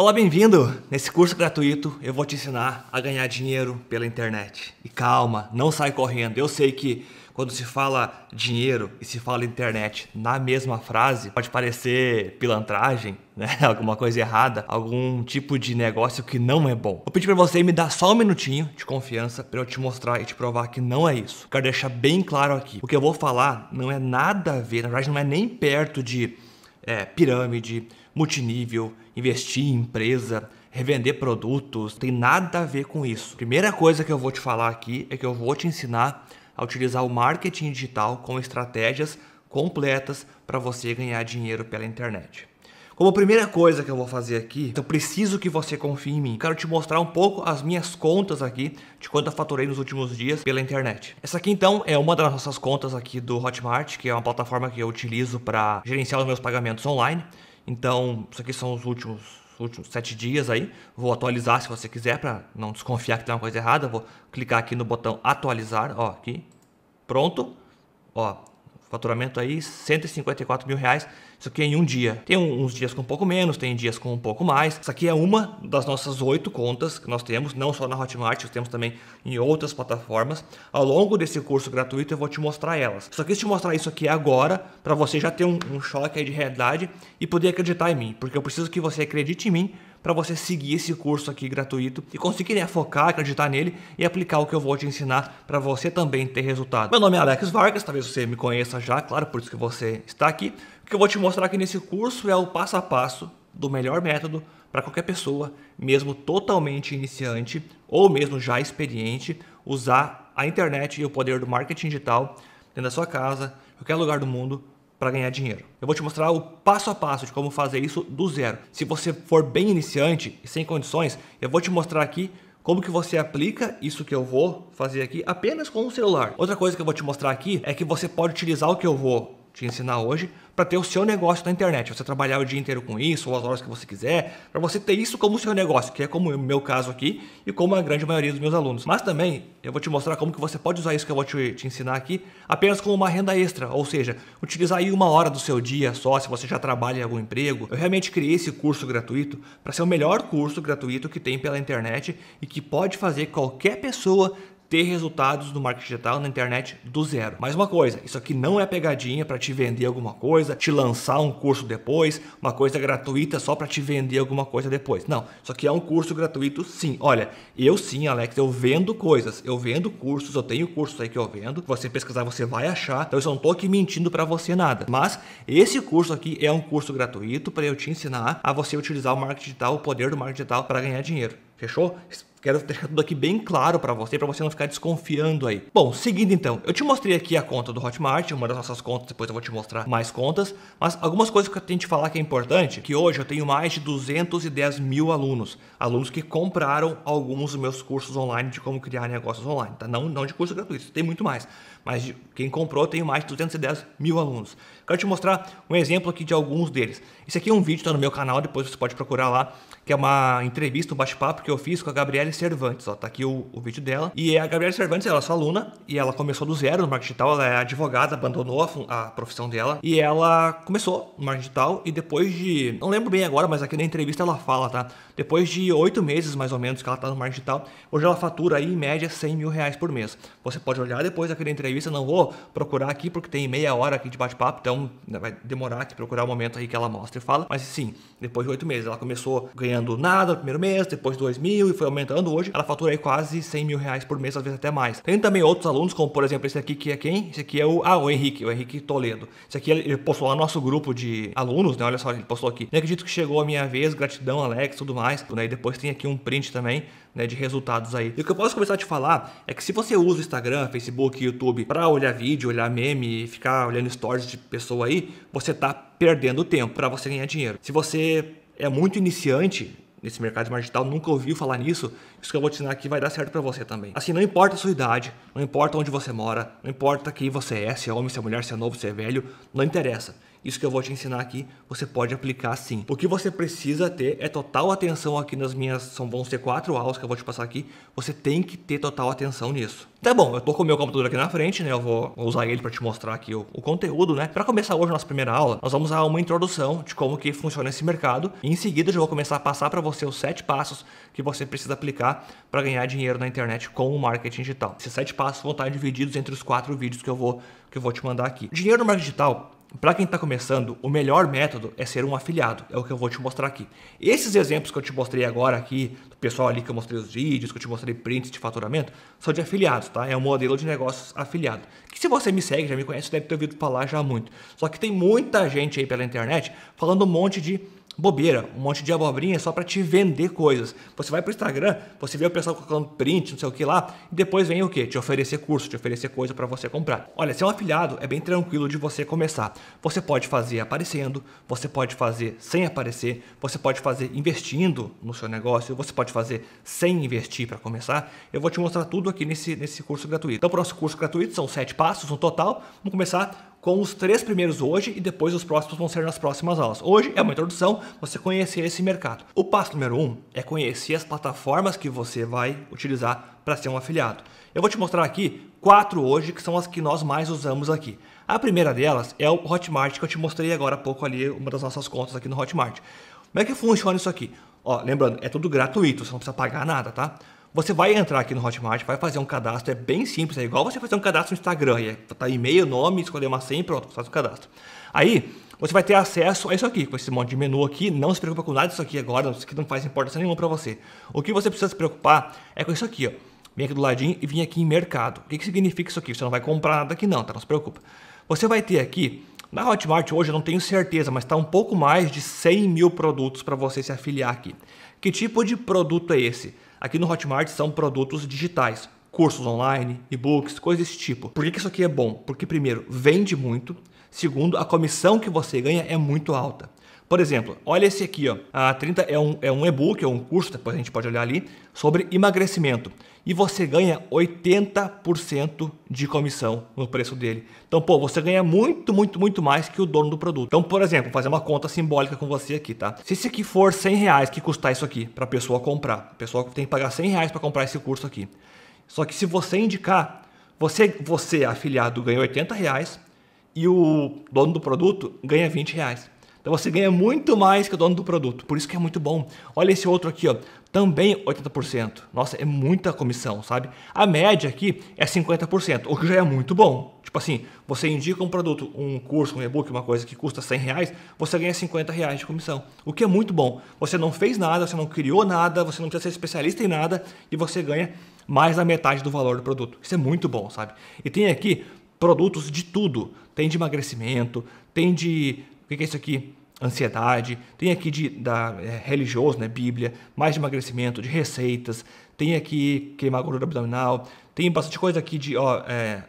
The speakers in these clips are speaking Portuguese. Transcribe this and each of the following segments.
Olá, bem-vindo! Nesse curso gratuito eu vou te ensinar a ganhar dinheiro pela internet. E calma, não sai correndo. Eu sei que quando se fala dinheiro e se fala internet na mesma frase, pode parecer pilantragem, né? Alguma coisa errada, algum tipo de negócio que não é bom. Vou pedir para você me dar só um minutinho de confiança para eu te mostrar e te provar que não é isso. Quero deixar bem claro aqui. O que eu vou falar não é nada a ver, na verdade não é nem perto de é, pirâmide, multinível, investir em empresa, revender produtos, tem nada a ver com isso. Primeira coisa que eu vou te falar aqui é que eu vou te ensinar a utilizar o marketing digital com estratégias completas para você ganhar dinheiro pela internet. Como primeira coisa que eu vou fazer aqui, eu preciso que você confie em mim. Quero te mostrar um pouco as minhas contas aqui, de quanto eu faturei nos últimos dias pela internet. Essa aqui então é uma das nossas contas aqui do Hotmart, que é uma plataforma que eu utilizo para gerenciar os meus pagamentos online. Então, isso aqui são os últimos, últimos sete dias aí. Vou atualizar se você quiser, para não desconfiar que tem uma coisa errada. Vou clicar aqui no botão atualizar, ó, aqui. Pronto. Ó, Faturamento aí 154 mil reais, isso aqui é em um dia. Tem uns dias com um pouco menos, tem dias com um pouco mais. Isso aqui é uma das nossas oito contas que nós temos, não só na Hotmart, nós temos também em outras plataformas. Ao longo desse curso gratuito eu vou te mostrar elas. Só quis te mostrar isso aqui agora para você já ter um, um choque de realidade e poder acreditar em mim, porque eu preciso que você acredite em mim para você seguir esse curso aqui gratuito e conseguir né, focar, acreditar nele e aplicar o que eu vou te ensinar para você também ter resultado. Meu nome é Alex Vargas, talvez você me conheça já, claro, por isso que você está aqui. O que eu vou te mostrar aqui nesse curso é o passo a passo do melhor método para qualquer pessoa, mesmo totalmente iniciante ou mesmo já experiente, usar a internet e o poder do marketing digital dentro da sua casa, qualquer lugar do mundo para ganhar dinheiro. Eu vou te mostrar o passo a passo de como fazer isso do zero. Se você for bem iniciante e sem condições, eu vou te mostrar aqui como que você aplica isso que eu vou fazer aqui apenas com o celular. Outra coisa que eu vou te mostrar aqui é que você pode utilizar o que eu vou te ensinar hoje para ter o seu negócio na internet. Você trabalhar o dia inteiro com isso, ou as horas que você quiser, para você ter isso como seu negócio, que é como o meu caso aqui e como a grande maioria dos meus alunos. Mas também eu vou te mostrar como que você pode usar isso que eu vou te, te ensinar aqui apenas como uma renda extra, ou seja, utilizar aí uma hora do seu dia só se você já trabalha em algum emprego. Eu realmente criei esse curso gratuito para ser o melhor curso gratuito que tem pela internet e que pode fazer qualquer pessoa ter resultados do marketing digital na internet do zero. Mais uma coisa, isso aqui não é pegadinha para te vender alguma coisa, te lançar um curso depois, uma coisa gratuita só para te vender alguma coisa depois. Não, isso aqui é um curso gratuito sim. Olha, eu sim, Alex, eu vendo coisas, eu vendo cursos, eu tenho cursos aí que eu vendo, você pesquisar você vai achar. Então eu só não tô aqui mentindo para você nada. Mas esse curso aqui é um curso gratuito para eu te ensinar a você utilizar o marketing digital, o poder do marketing digital para ganhar dinheiro. Fechou? Quero deixar tudo aqui bem claro para você, para você não ficar desconfiando aí. Bom, seguindo então, eu te mostrei aqui a conta do Hotmart, uma das nossas contas, depois eu vou te mostrar mais contas, mas algumas coisas que eu tenho que falar que é importante, que hoje eu tenho mais de 210 mil alunos, alunos que compraram alguns dos meus cursos online de como criar negócios online, tá? Não, não de curso gratuito, tem muito mais, mas quem comprou tem mais de 210 mil alunos. Quero te mostrar um exemplo aqui de alguns deles. Esse aqui é um vídeo, está no meu canal, depois você pode procurar lá, que é uma entrevista, um bate-papo que eu fiz com a Gabriela Cervantes. Está aqui o, o vídeo dela. E a Gabriela Cervantes, ela é sua aluna, e ela começou do zero no marketing digital, ela é advogada, abandonou a, a profissão dela, e ela começou no marketing digital, e depois de, não lembro bem agora, mas aqui na entrevista ela fala, tá? Depois de oito meses, mais ou menos, que ela está no marketing digital, hoje ela fatura aí, em média, 100 mil reais por mês. Você pode olhar depois aqui na entrevista, entrevista, não vou procurar aqui porque tem meia hora aqui de bate-papo, então vai demorar que procurar o momento aí que ela mostra e fala. Mas sim, depois de oito meses, ela começou ganhando nada no primeiro mês, depois dois mil e foi aumentando. Hoje ela fatura aí quase cem mil reais por mês, às vezes até mais. Tem também outros alunos, como por exemplo esse aqui que é quem? Esse aqui é o, ah, o Henrique, o Henrique Toledo. Esse aqui ele postou lá no nosso grupo de alunos, né? Olha só, ele postou aqui. Não acredito que chegou a minha vez, gratidão, Alex, tudo mais. Né, e depois tem aqui um print também né, de resultados aí. E o que eu posso começar a te falar é que se você usa o Instagram, Facebook, YouTube para olhar vídeo, olhar meme, ficar olhando stories de pessoa aí, você tá perdendo tempo para você ganhar dinheiro. Se você é muito iniciante, nesse mercado digital, nunca ouviu falar nisso, isso que eu vou te ensinar aqui vai dar certo para você também. Assim, não importa a sua idade, não importa onde você mora, não importa quem você é, se é homem, se é mulher, se é novo, se é velho, não interessa. Isso que eu vou te ensinar aqui, você pode aplicar sim. O que você precisa ter é total atenção aqui nas minhas, são vão ser quatro aulas que eu vou te passar aqui. Você tem que ter total atenção nisso. Tá bom, eu tô com o meu computador aqui na frente, né? Eu vou, usar ele para te mostrar aqui o, o conteúdo, né? Para começar hoje a nossa primeira aula, nós vamos a uma introdução de como que funciona esse mercado. E em seguida, eu já vou começar a passar para você os sete passos que você precisa aplicar para ganhar dinheiro na internet com o marketing digital. Esses sete passos vão estar divididos entre os quatro vídeos que eu vou que eu vou te mandar aqui. Dinheiro no marketing digital para quem está começando, o melhor método é ser um afiliado, é o que eu vou te mostrar aqui. Esses exemplos que eu te mostrei agora aqui, do pessoal ali que eu mostrei os vídeos, que eu te mostrei prints de faturamento, são de afiliados, tá? É um modelo de negócios afiliado. Que se você me segue, já me conhece, deve ter ouvido falar já muito. Só que tem muita gente aí pela internet falando um monte de bobeira, um monte de abobrinha só para te vender coisas. Você vai para o Instagram, você vê o pessoal colocando print, não sei o que lá, e depois vem o que? Te oferecer curso, te oferecer coisa para você comprar. Olha, ser um afiliado é bem tranquilo de você começar. Você pode fazer aparecendo, você pode fazer sem aparecer, você pode fazer investindo no seu negócio, você pode fazer sem investir para começar. Eu vou te mostrar tudo aqui nesse, nesse curso gratuito. Então, o nosso curso gratuito são sete passos no total. Vamos começar com os três primeiros hoje e depois os próximos vão ser nas próximas aulas. Hoje é uma introdução, você conhecer esse mercado. O passo número um é conhecer as plataformas que você vai utilizar para ser um afiliado. Eu vou te mostrar aqui quatro hoje que são as que nós mais usamos aqui. A primeira delas é o Hotmart que eu te mostrei agora há pouco ali, uma das nossas contas aqui no Hotmart. Como é que funciona isso aqui? Ó, lembrando, é tudo gratuito, você não precisa pagar nada, tá? Você vai entrar aqui no Hotmart, vai fazer um cadastro, é bem simples, é igual você fazer um cadastro no Instagram, e é, tá e-mail, nome, escolher uma senha e pronto, faz o cadastro. Aí, você vai ter acesso a isso aqui, com esse monte de menu aqui, não se preocupa com nada disso aqui agora, isso aqui não faz importância nenhuma para você. O que você precisa se preocupar é com isso aqui, ó. Vem aqui do ladinho e vem aqui em mercado. O que, que significa isso aqui? Você não vai comprar nada aqui não, tá? Não se preocupa. Você vai ter aqui na Hotmart hoje, eu não tenho certeza, mas está um pouco mais de 100 mil produtos para você se afiliar aqui. Que tipo de produto é esse? Aqui no Hotmart são produtos digitais, cursos online, e-books, coisas desse tipo. Por que, que isso aqui é bom? Porque, primeiro, vende muito. Segundo, a comissão que você ganha é muito alta. Por exemplo, olha esse aqui, ó. A 30 é um, é um e-book, é um curso, depois a gente pode olhar ali, sobre emagrecimento. E você ganha 80% de comissão no preço dele. Então, pô, você ganha muito, muito, muito mais que o dono do produto. Então, por exemplo, fazer uma conta simbólica com você aqui, tá? Se esse aqui for 100 reais que custar isso aqui para a pessoa comprar, a pessoa tem que pagar 100 reais para comprar esse curso aqui. Só que se você indicar, você, você afiliado, ganha 80 reais e o dono do produto ganha 20 reais. Então você ganha muito mais que o dono do produto. Por isso que é muito bom. Olha esse outro aqui, ó. Também 80%. Nossa, é muita comissão, sabe? A média aqui é 50%, o que já é muito bom. Tipo assim, você indica um produto, um curso, um e-book, uma coisa que custa 100 reais, você ganha 50 reais de comissão. O que é muito bom. Você não fez nada, você não criou nada, você não precisa ser especialista em nada e você ganha mais da metade do valor do produto. Isso é muito bom, sabe? E tem aqui produtos de tudo. Tem de emagrecimento, tem de o que é isso aqui? Ansiedade, tem aqui de da, é, religioso, né? Bíblia, mais de emagrecimento, de receitas, tem aqui queimar gordura abdominal, tem bastante coisa aqui de ó, é,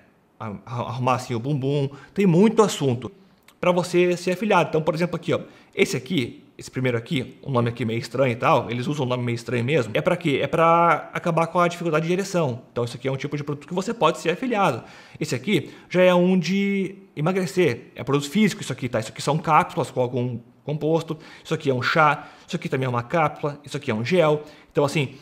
arrumar assim o bumbum, tem muito assunto para você ser afiliado. Então, por exemplo, aqui, ó, esse aqui esse primeiro aqui, um nome aqui meio estranho e tal, eles usam um nome meio estranho mesmo, é para quê? É para acabar com a dificuldade de ereção. Então isso aqui é um tipo de produto que você pode ser afiliado. Esse aqui já é um de emagrecer, é produto físico isso aqui, tá? Isso aqui são cápsulas com algum composto, isso aqui é um chá, isso aqui também é uma cápsula, isso aqui é um gel. Então assim,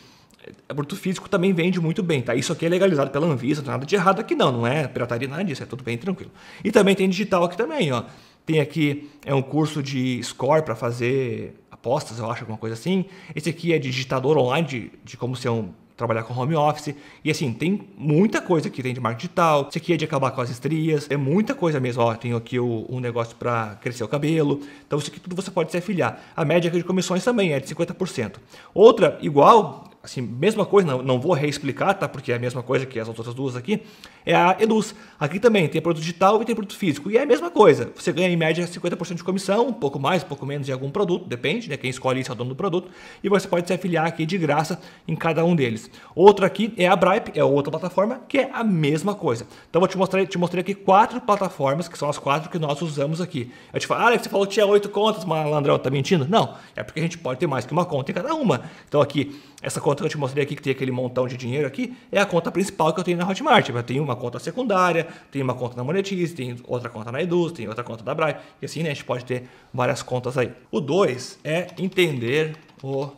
é produto físico também vende muito bem, tá? Isso aqui é legalizado pela Anvisa, não tem nada de errado aqui não, não é pirataria, nada disso, é tudo bem tranquilo. E também tem digital aqui também, ó. Tem aqui é um curso de score para fazer apostas, eu acho, alguma coisa assim. Esse aqui é de digitador online, de, de como ser um trabalhar com home office. E assim, tem muita coisa que tem de marketing digital. esse aqui é de acabar com as estrias. É muita coisa mesmo. Ó, tenho aqui o, um negócio para crescer o cabelo. Então, isso aqui tudo você pode se afiliar. A média aqui de comissões também é de 50%. Outra, igual, assim, mesma coisa, não, não vou reexplicar, tá? Porque é a mesma coisa que as outras duas aqui, é a Eduz. Aqui também tem produto digital e tem produto físico, e é a mesma coisa. Você ganha em média 50% de comissão, um pouco mais, um pouco menos de algum produto, depende, né? Quem escolhe isso é o dono do produto, e você pode se afiliar aqui de graça em cada um deles. Outra aqui é a Bripe, é outra plataforma que é a mesma coisa. Então eu te mostrei, te mostrei aqui quatro plataformas, que são as quatro que nós usamos aqui. Eu te falo, ah, você falou que tinha oito contas, malandrão, tá mentindo? Não, é porque a gente pode ter mais que uma conta em cada uma. Então aqui, essa conta conta que eu te mostrei aqui, que tem aquele montão de dinheiro aqui, é a conta principal que eu tenho na Hotmart. Eu tenho uma conta secundária, tenho uma conta na Monetize, tem outra conta na Eduz, tem outra conta da Braille, e assim, né? A gente pode ter várias contas aí. O 2 é entender o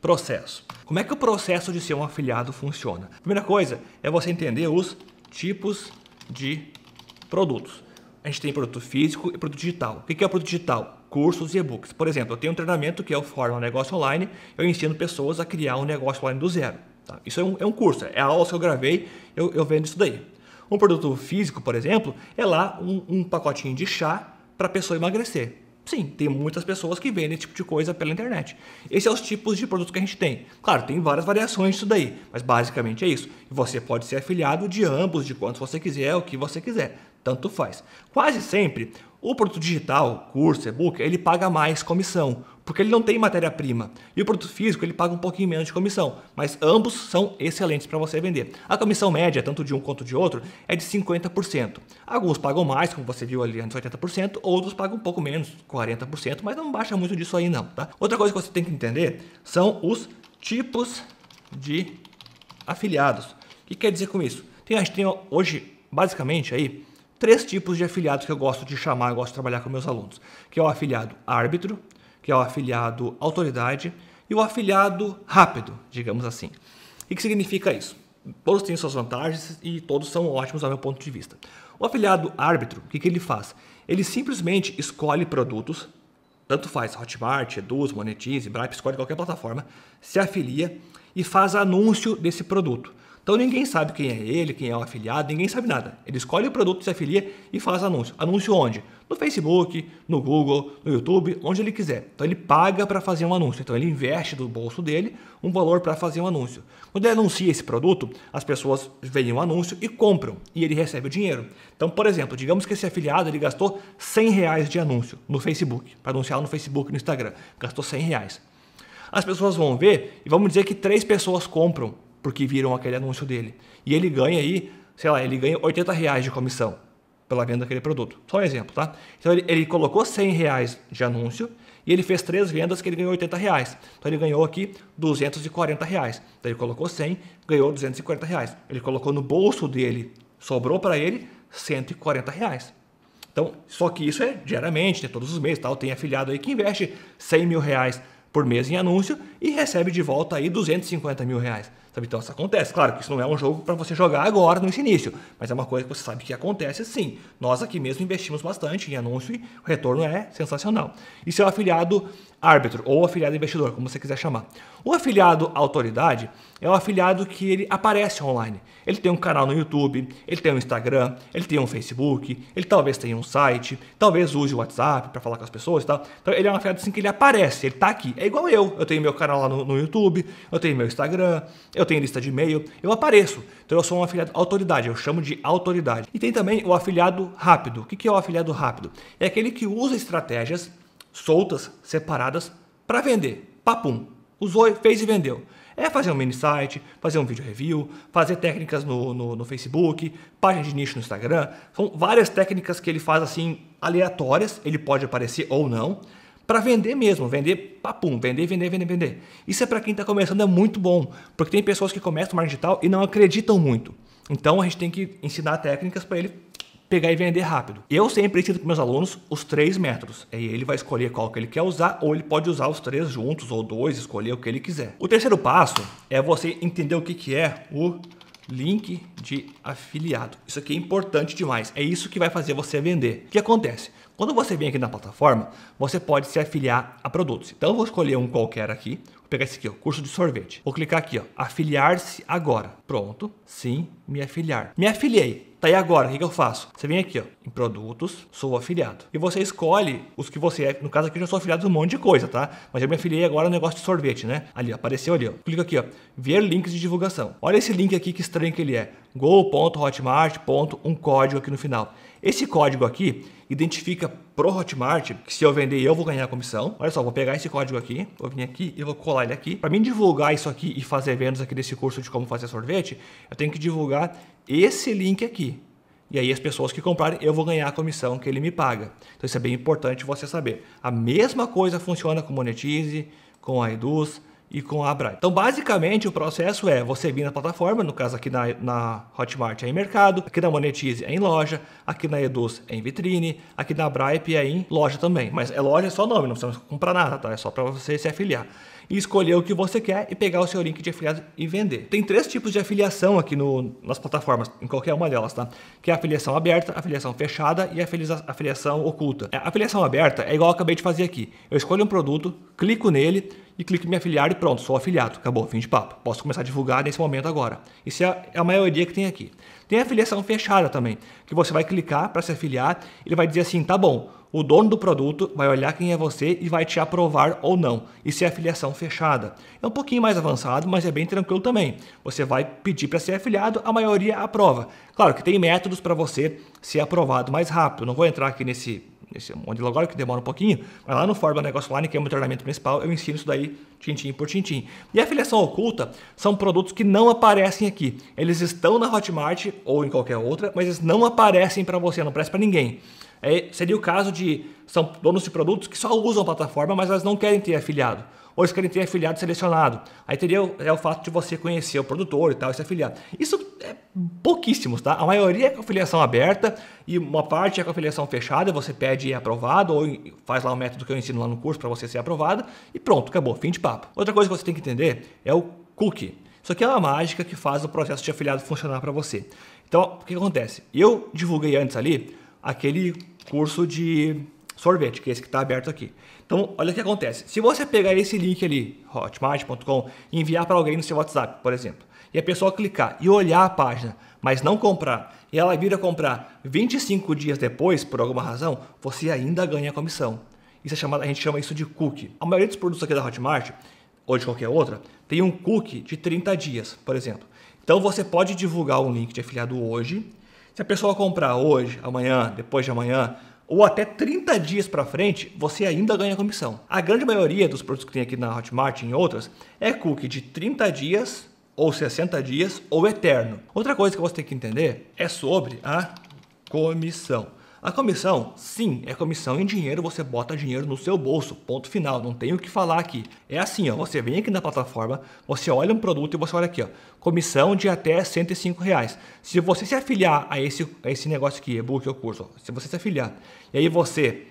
processo. Como é que o processo de ser um afiliado funciona? Primeira coisa é você entender os tipos de produtos. A gente tem produto físico e produto digital. O que é o produto digital? cursos e e-books. Por exemplo, eu tenho um treinamento que é o Forma Negócio Online, eu ensino pessoas a criar um negócio online do zero. Tá? Isso é um, é um curso, é a aula que eu gravei, eu, eu vendo isso daí. Um produto físico, por exemplo, é lá um, um pacotinho de chá para a pessoa emagrecer. Sim, tem muitas pessoas que vendem esse tipo de coisa pela internet. Esses são é os tipos de produto que a gente tem. Claro, tem várias variações disso daí, mas basicamente é isso. Você pode ser afiliado de ambos, de quantos você quiser, o que você quiser. Tanto faz. Quase sempre, o produto digital, curso, e-book, ele paga mais comissão, porque ele não tem matéria-prima. E o produto físico, ele paga um pouquinho menos de comissão, mas ambos são excelentes para você vender. A comissão média, tanto de um quanto de outro, é de 50%. Alguns pagam mais, como você viu ali antes, 80%, outros pagam um pouco menos, 40%, mas não baixa muito disso aí não, tá? Outra coisa que você tem que entender são os tipos de afiliados. O que quer dizer com isso? Tem, a gente tem hoje, basicamente aí, três tipos de afiliados que eu gosto de chamar, eu gosto de trabalhar com meus alunos, que é o afiliado árbitro, que é o afiliado autoridade e o afiliado rápido, digamos assim. O que significa isso? Todos têm suas vantagens e todos são ótimos ao meu ponto de vista. O afiliado árbitro, o que, que ele faz? Ele simplesmente escolhe produtos, tanto faz Hotmart, Eduz, Monetize, Bripe, escolhe qualquer plataforma, se afilia e faz anúncio desse produto. Então ninguém sabe quem é ele, quem é o afiliado, ninguém sabe nada. Ele escolhe o produto, se afilia e faz anúncio. Anúncio onde? No Facebook, no Google, no YouTube, onde ele quiser. Então ele paga para fazer um anúncio. Então ele investe do bolso dele um valor para fazer um anúncio. Quando ele anuncia esse produto, as pessoas veem o um anúncio e compram e ele recebe o dinheiro. Então, por exemplo, digamos que esse afiliado ele gastou 100 reais de anúncio no Facebook, para anunciar no Facebook, no Instagram, gastou 100 reais as pessoas vão ver e vamos dizer que três pessoas compram porque viram aquele anúncio dele. E ele ganha aí, sei lá, ele ganha 80 reais de comissão pela venda daquele produto. Só um exemplo, tá? Então ele, ele colocou 100 reais de anúncio e ele fez três vendas que ele ganhou 80 reais. Então ele ganhou aqui 240 reais. Então ele colocou 100, ganhou 240 reais. Ele colocou no bolso dele, sobrou para ele 140 reais. Então, só que isso é diariamente, né? todos os meses, tal. Tem afiliado aí que investe 100 mil reais por mês em anúncio e recebe de volta aí 250 mil reais. Sabe? Então isso acontece. Claro que isso não é um jogo para você jogar agora, nesse início, mas é uma coisa que você sabe que acontece sim. Nós aqui mesmo investimos bastante em anúncio e o retorno é sensacional. E seu afiliado árbitro ou afiliado investidor, como você quiser chamar. O afiliado autoridade é o afiliado que ele aparece online. Ele tem um canal no YouTube, ele tem um Instagram, ele tem um Facebook, ele talvez tenha um site, talvez use o WhatsApp para falar com as pessoas e tal. Então ele é um afiliado assim que ele aparece, ele está aqui. É igual eu, eu tenho meu canal lá no, no YouTube, eu tenho meu Instagram, eu eu tenho lista de e-mail, eu apareço. Então eu sou um afiliado autoridade, eu chamo de autoridade. E tem também o afiliado rápido. O que é o afiliado rápido? É aquele que usa estratégias soltas, separadas, para vender. Papum. Usou, fez e vendeu. É fazer um mini site, fazer um vídeo review, fazer técnicas no, no, no, Facebook, página de nicho no Instagram. São várias técnicas que ele faz assim aleatórias, ele pode aparecer ou não para vender mesmo, vender papum, vender, vender, vender, vender. Isso é para quem está começando é muito bom, porque tem pessoas que começam o marketing digital e não acreditam muito. Então a gente tem que ensinar técnicas para ele pegar e vender rápido. Eu sempre ensino para meus alunos os três métodos. Aí ele vai escolher qual que ele quer usar ou ele pode usar os três juntos ou dois, escolher o que ele quiser. O terceiro passo é você entender o que, que é o link de afiliado. Isso aqui é importante demais. É isso que vai fazer você vender. O que acontece? Quando você vem aqui na plataforma, você pode se afiliar a produtos. Então eu vou escolher um qualquer aqui, vou pegar esse aqui, ó, curso de sorvete. Vou clicar aqui, ó, afiliar-se agora. Pronto, sim, me afiliar. Me afiliei. Tá, e agora? O que, que eu faço? Você vem aqui, ó, em produtos, sou afiliado. E você escolhe os que você é. No caso aqui, eu já sou afiliado de um monte de coisa, tá? Mas eu me afiliei agora no negócio de sorvete, né? Ali, apareceu ali, ó. Clica aqui, ó. Ver links de divulgação. Olha esse link aqui, que estranho que ele é. go.hotmart. um código aqui no final. Esse código aqui identifica pro Hotmart que se eu vender eu vou ganhar comissão. Olha só, vou pegar esse código aqui, vou vir aqui e vou colar ele aqui. Para mim divulgar isso aqui e fazer vendas aqui desse curso de como fazer sorvete, eu tenho que divulgar esse link aqui. E aí as pessoas que comprarem, eu vou ganhar a comissão que ele me paga. Então isso é bem importante você saber. A mesma coisa funciona com Monetize, com a Eduz e com a Bright. Então basicamente o processo é você vir na plataforma, no caso aqui na, na Hotmart é em mercado, aqui na Monetize é em loja, aqui na Eduz é em vitrine, aqui na Bright é em loja também. Mas é loja é só nome, não precisa comprar nada, tá? É só para você se afiliar e escolher o que você quer e pegar o seu link de afiliado e vender. Tem três tipos de afiliação aqui no, nas plataformas, em qualquer uma delas, tá? Que é a afiliação aberta, a afiliação fechada e a afiliação oculta. É, a afiliação aberta é igual eu acabei de fazer aqui. Eu escolho um produto, clico nele e clico em me afiliar e pronto, sou afiliado, acabou, fim de papo. Posso começar a divulgar nesse momento agora. Isso é a é maioria que tem aqui. Tem a afiliação fechada também, que você vai clicar para se afiliar, ele vai dizer assim, tá bom, o dono do produto vai olhar quem é você e vai te aprovar ou não. Isso é afiliação fechada. É um pouquinho mais avançado, mas é bem tranquilo também. Você vai pedir para ser afiliado, a maioria aprova. Claro que tem métodos para você ser aprovado mais rápido. Não vou entrar aqui nesse nesse modelo agora, que demora um pouquinho, mas lá no Fórmula Negócio Online, que é o meu treinamento principal, eu ensino isso daí tintim por tintim. E a afiliação oculta são produtos que não aparecem aqui. Eles estão na Hotmart ou em qualquer outra, mas eles não aparecem para você, não aparece para ninguém. É, seria o caso de são donos de produtos que só usam a plataforma, mas elas não querem ter afiliado. Ou eles querem ter afiliado selecionado. Aí teria o, é o fato de você conhecer o produtor e tal, esse afiliado. Isso é pouquíssimos, tá? A maioria é com afiliação aberta e uma parte é com afiliação fechada, você pede e é aprovado, ou faz lá o método que eu ensino lá no curso para você ser aprovado, e pronto, acabou, fim de papo. Outra coisa que você tem que entender é o cookie. Isso aqui é uma mágica que faz o processo de afiliado funcionar para você. Então, o que acontece? Eu divulguei antes ali aquele curso de sorvete, que é esse que está aberto aqui. Então, olha o que acontece. Se você pegar esse link ali, hotmart.com, e enviar para alguém no seu WhatsApp, por exemplo, e a pessoa clicar e olhar a página, mas não comprar, e ela vir a comprar 25 dias depois, por alguma razão, você ainda ganha a comissão. Isso é chamado, a gente chama isso de cookie. A maioria dos produtos aqui da Hotmart, ou de qualquer outra, tem um cookie de 30 dias, por exemplo. Então você pode divulgar um link de afiliado hoje se a pessoa comprar hoje, amanhã, depois de amanhã, ou até 30 dias para frente, você ainda ganha comissão. A grande maioria dos produtos que tem aqui na Hotmart e em outras é cookie de 30 dias ou 60 dias ou eterno. Outra coisa que você tem que entender é sobre a comissão. A comissão, sim, é comissão em dinheiro, você bota dinheiro no seu bolso, ponto final, não tem o que falar aqui. É assim, ó, você vem aqui na plataforma, você olha um produto e você olha aqui, ó, comissão de até 105 reais. Se você se afiliar a esse, a esse negócio aqui, e-book ou curso, ó, se você se afiliar, e aí você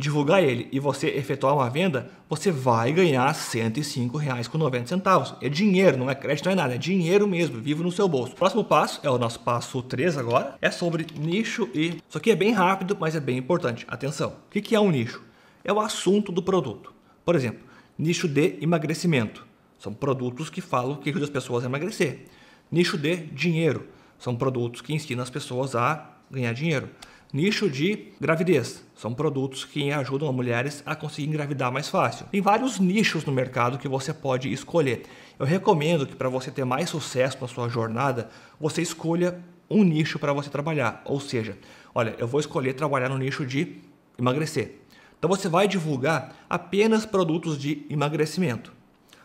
divulgar ele e você efetuar uma venda, você vai ganhar R$ 105,90. É dinheiro, não é crédito, não é nada, é dinheiro mesmo, vivo no seu bolso. Próximo passo, é o nosso passo 3 agora, é sobre nicho e... Isso aqui é bem rápido, mas é bem importante, atenção. O que é um nicho? É o assunto do produto. Por exemplo, nicho de emagrecimento. São produtos que falam que ajudam as pessoas a emagrecer. Nicho de dinheiro. São produtos que ensinam as pessoas a ganhar dinheiro. Nicho de gravidez. São produtos que ajudam as mulheres a conseguir engravidar mais fácil. Tem vários nichos no mercado que você pode escolher. Eu recomendo que para você ter mais sucesso na sua jornada, você escolha um nicho para você trabalhar. Ou seja, olha, eu vou escolher trabalhar no nicho de emagrecer. Então você vai divulgar apenas produtos de emagrecimento.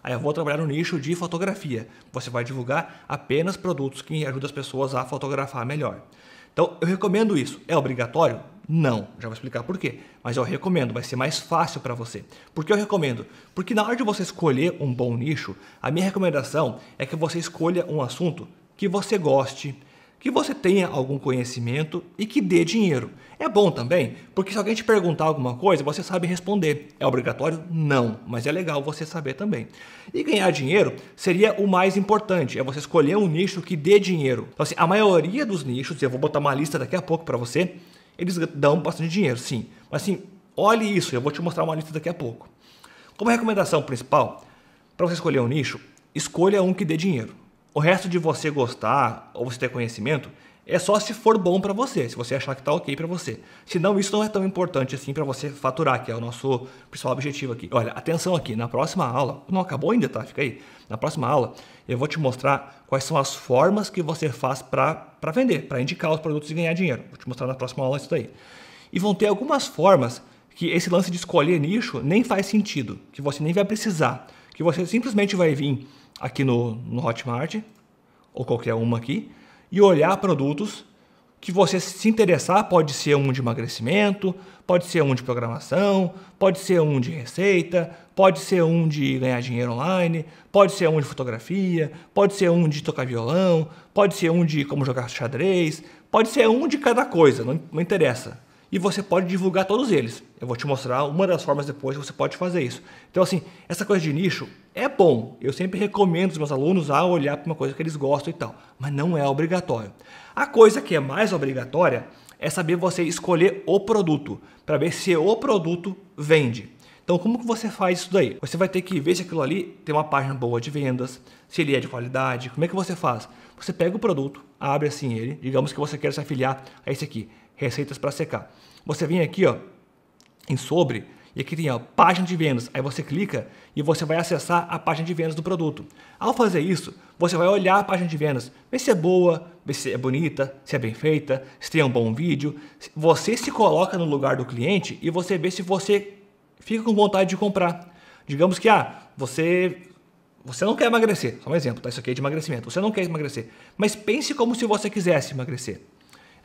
Aí eu vou trabalhar no nicho de fotografia. Você vai divulgar apenas produtos que ajudam as pessoas a fotografar melhor. Então, eu recomendo isso. É obrigatório? Não, já vou explicar por quê. Mas eu recomendo, vai ser mais fácil para você. Por que eu recomendo? Porque na hora de você escolher um bom nicho, a minha recomendação é que você escolha um assunto que você goste, que você tenha algum conhecimento e que dê dinheiro. É bom também, porque se alguém te perguntar alguma coisa, você sabe responder. É obrigatório? Não, mas é legal você saber também. E ganhar dinheiro seria o mais importante, é você escolher um nicho que dê dinheiro. Então, assim, a maioria dos nichos, eu vou botar uma lista daqui a pouco para você, eles dão bastante dinheiro, sim. Mas assim, olhe isso, eu vou te mostrar uma lista daqui a pouco. Como recomendação principal, para você escolher um nicho, escolha um que dê dinheiro. O resto de você gostar ou você ter conhecimento é só se for bom para você, se você achar que tá ok para você. Senão isso não é tão importante assim para você faturar, que é o nosso principal objetivo aqui. Olha, atenção aqui, na próxima aula, não acabou ainda, tá? Fica aí. Na próxima aula, eu vou te mostrar quais são as formas que você faz para vender, para indicar os produtos e ganhar dinheiro. Vou te mostrar na próxima aula isso daí. E vão ter algumas formas que esse lance de escolher nicho nem faz sentido, que você nem vai precisar, que você simplesmente vai vir aqui no, no Hotmart ou qualquer uma aqui e olhar produtos que você se interessar, pode ser um de emagrecimento, pode ser um de programação, pode ser um de receita, pode ser um de ganhar dinheiro online, pode ser um de fotografia, pode ser um de tocar violão, pode ser um de como jogar xadrez, pode ser um de cada coisa, não, não interessa e você pode divulgar todos eles. Eu vou te mostrar uma das formas depois que você pode fazer isso. Então, assim, essa coisa de nicho é bom. Eu sempre recomendo os meus alunos a olhar para uma coisa que eles gostam e tal, mas não é obrigatório. A coisa que é mais obrigatória é saber você escolher o produto, para ver se o produto vende. Então, como que você faz isso daí? Você vai ter que ver se aquilo ali tem uma página boa de vendas, se ele é de qualidade. Como é que você faz? Você pega o produto, abre assim ele, digamos que você quer se afiliar a esse aqui receitas para secar. Você vem aqui ó, em sobre e aqui tem a página de vendas. Aí você clica e você vai acessar a página de vendas do produto. Ao fazer isso, você vai olhar a página de vendas, ver se é boa, ver se é bonita, se é bem feita, se tem um bom vídeo. Você se coloca no lugar do cliente e você vê se você fica com vontade de comprar. Digamos que ah, você você não quer emagrecer, só um exemplo, tá? Isso aqui é de emagrecimento. Você não quer emagrecer, mas pense como se você quisesse emagrecer.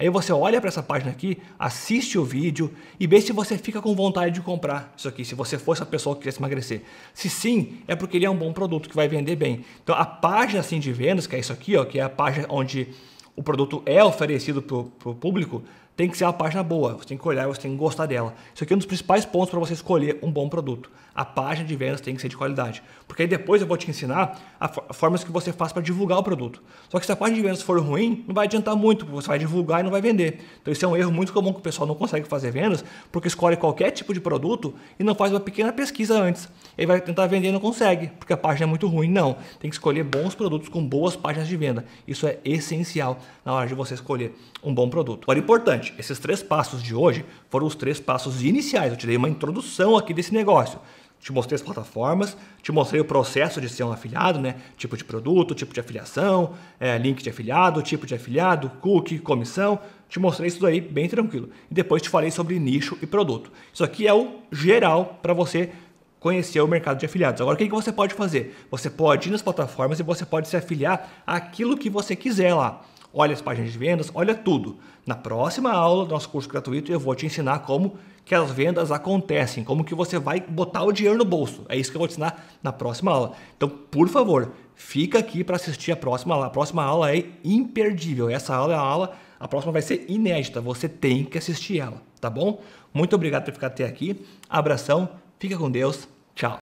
Aí você olha para essa página aqui, assiste o vídeo e vê se você fica com vontade de comprar isso aqui, se você fosse a pessoa que quisesse emagrecer. Se sim, é porque ele é um bom produto que vai vender bem. Então a página assim de vendas, que é isso aqui, ó, que é a página onde o produto é oferecido para o público, tem que ser uma página boa, você tem que olhar, você tem que gostar dela. Isso aqui é um dos principais pontos para você escolher um bom produto. A página de vendas tem que ser de qualidade. Porque aí depois eu vou te ensinar as formas que você faz para divulgar o produto. Só que se a página de vendas for ruim, não vai adiantar muito, porque você vai divulgar e não vai vender. Então isso é um erro muito comum que o pessoal não consegue fazer vendas, porque escolhe qualquer tipo de produto e não faz uma pequena pesquisa antes. Ele vai tentar vender e não consegue, porque a página é muito ruim. Não, tem que escolher bons produtos com boas páginas de venda. Isso é essencial na hora de você escolher um bom produto. Agora, importante, importante. Esses três passos de hoje foram os três passos iniciais. Eu te dei uma introdução aqui desse negócio. Te mostrei as plataformas, te mostrei o processo de ser um afiliado, né? Tipo de produto, tipo de afiliação, é, link de afiliado, tipo de afiliado, cookie, comissão. Te mostrei isso daí bem tranquilo. E depois te falei sobre nicho e produto. Isso aqui é o geral para você conhecer o mercado de afiliados. Agora, o que, que você pode fazer? Você pode ir nas plataformas e você pode se afiliar àquilo que você quiser lá olha as páginas de vendas, olha tudo. Na próxima aula do nosso curso gratuito eu vou te ensinar como que as vendas acontecem, como que você vai botar o dinheiro no bolso. É isso que eu vou te ensinar na próxima aula. Então, por favor, fica aqui para assistir a próxima aula. A próxima aula é imperdível. Essa aula é a aula, a próxima vai ser inédita. Você tem que assistir ela, tá bom? Muito obrigado por ficar até aqui. Abração, fica com Deus. Tchau.